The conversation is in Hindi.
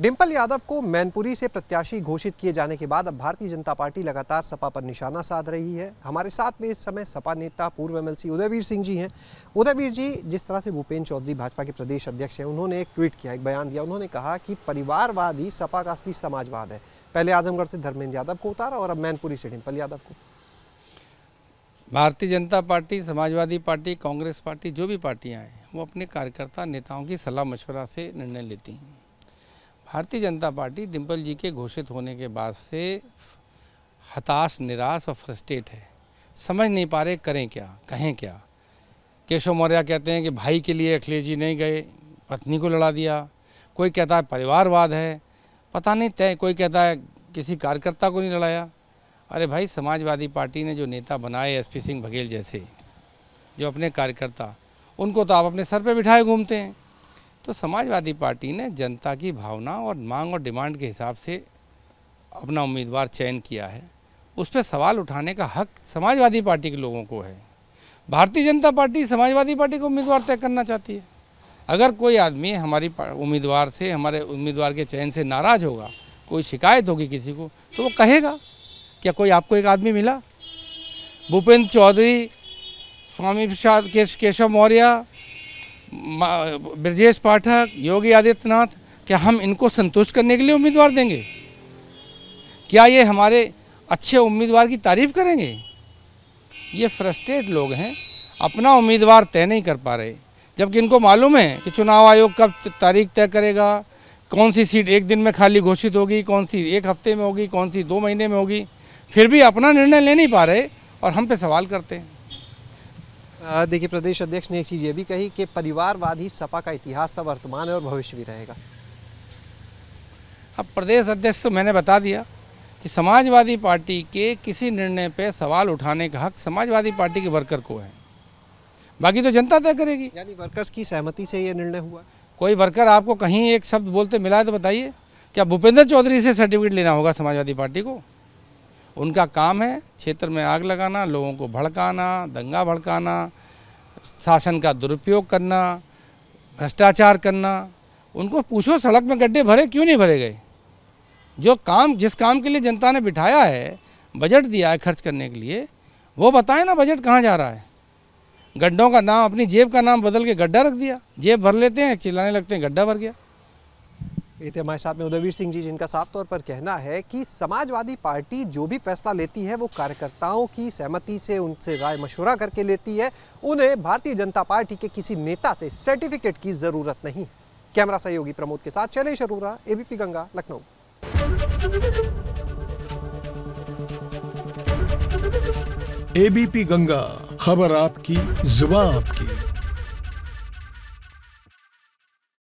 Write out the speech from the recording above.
डिम्पल यादव को मैनपुरी से प्रत्याशी घोषित किए जाने के बाद अब भारतीय जनता पार्टी लगातार सपा पर निशाना साध रही है हमारे साथ में इस समय सपा नेता पूर्व एमएलसी उदयवीर सिंह जी हैं उदयवीर जी जिस तरह से भूपेन्द्र चौधरी भाजपा के प्रदेश अध्यक्ष हैं उन्होंने एक ट्वीट किया एक बयान दिया उन्होंने कहा कि परिवारवाद ही सपा का असली समाजवाद है पहले आजमगढ़ से धर्मेंद्र यादव को उतारा और अब मैनपुरी से डिम्पल यादव को Bharatiya Janata party Samajwadi party Congress party जो भी पार्टियाँ हैं वो अपने कार्यकर्ता नेताओं की सलाह मशवरा से निर्णय लेती हैं भारतीय जनता पार्टी डिम्पल जी के घोषित होने के बाद से हताश निराश और फ्रस्ट्रेट है समझ नहीं पा रहे करें क्या कहें क्या केशव मौर्य कहते हैं कि भाई के लिए अखिलेश जी नहीं गए पत्नी को लड़ा दिया कोई कहता है परिवारवाद है पता नहीं तय कोई कहता है किसी कार्यकर्ता को नहीं लड़ाया अरे भाई समाजवादी पार्टी ने जो नेता बनाए एसपी सिंह बघेल जैसे जो अपने कार्यकर्ता उनको तो आप अपने सर पे बिठाए घूमते हैं तो समाजवादी पार्टी ने जनता की भावना और मांग और डिमांड के हिसाब से अपना उम्मीदवार चयन किया है उस पर सवाल उठाने का हक समाजवादी पार्टी के लोगों को है भारतीय जनता पार्टी समाजवादी पार्टी को उम्मीदवार तय करना चाहती है अगर कोई आदमी हमारी उम्मीदवार से हमारे उम्मीदवार के चयन से नाराज़ होगा कोई शिकायत होगी किसी को तो वो कहेगा क्या कोई आपको एक आदमी मिला भूपेंद्र चौधरी स्वामी प्रसाद केश केशव मौर्य ब्रजेश पाठक योगी आदित्यनाथ क्या हम इनको संतुष्ट करने के लिए उम्मीदवार देंगे क्या ये हमारे अच्छे उम्मीदवार की तारीफ करेंगे ये फ्रस्ट्रेट लोग हैं अपना उम्मीदवार तय नहीं कर पा रहे जबकि इनको मालूम है कि चुनाव आयोग कब तारीख तय करेगा कौन सी सीट एक दिन में खाली घोषित होगी कौन सी एक हफ्ते में होगी कौन सी दो महीने में होगी फिर भी अपना निर्णय ले नहीं पा रहे और हम पे सवाल करते हैं देखिए प्रदेश अध्यक्ष ने एक चीज़ ये भी कही कि परिवारवाद ही सपा का इतिहास था वर्तमान है और भविष्य भी रहेगा अब प्रदेश अध्यक्ष तो मैंने बता दिया कि समाजवादी पार्टी के किसी निर्णय पे सवाल उठाने का हक समाजवादी पार्टी के वर्कर को है बाकी तो जनता तय करेगी यानी वर्कर्स की सहमति से ये निर्णय हुआ कोई वर्कर आपको कहीं एक शब्द बोलते मिला है तो बताइए क्या भूपेंद्र चौधरी से सर्टिफिकेट लेना होगा समाजवादी पार्टी को उनका काम है क्षेत्र में आग लगाना लोगों को भड़काना दंगा भड़काना शासन का दुरुपयोग करना भ्रष्टाचार करना उनको पूछो सड़क में गड्ढे भरे क्यों नहीं भरे गए जो काम जिस काम के लिए जनता ने बिठाया है बजट दिया है खर्च करने के लिए वो बताएं ना बजट कहाँ जा रहा है गड्ढों का नाम अपनी जेब का नाम बदल के गड्ढा रख दिया जेब भर लेते हैं चिल्लाने लगते हैं गड्ढा भर गया ये थे हमारे साथ में उदयवीर सिंह जी जिनका साफ तौर पर कहना है कि समाजवादी पार्टी जो भी फैसला लेती है वो कार्यकर्ताओं की सहमति से उनसे राय मशवरा करके लेती है उन्हें भारतीय जनता पार्टी के किसी नेता से सर्टिफिकेट की ज़रूरत नहीं कैमरा सहयोगी प्रमोद के साथ चले शरूरा एबीपी गंगा लखनऊ एबीपी गंगा खबर आपकी जुबा आपकी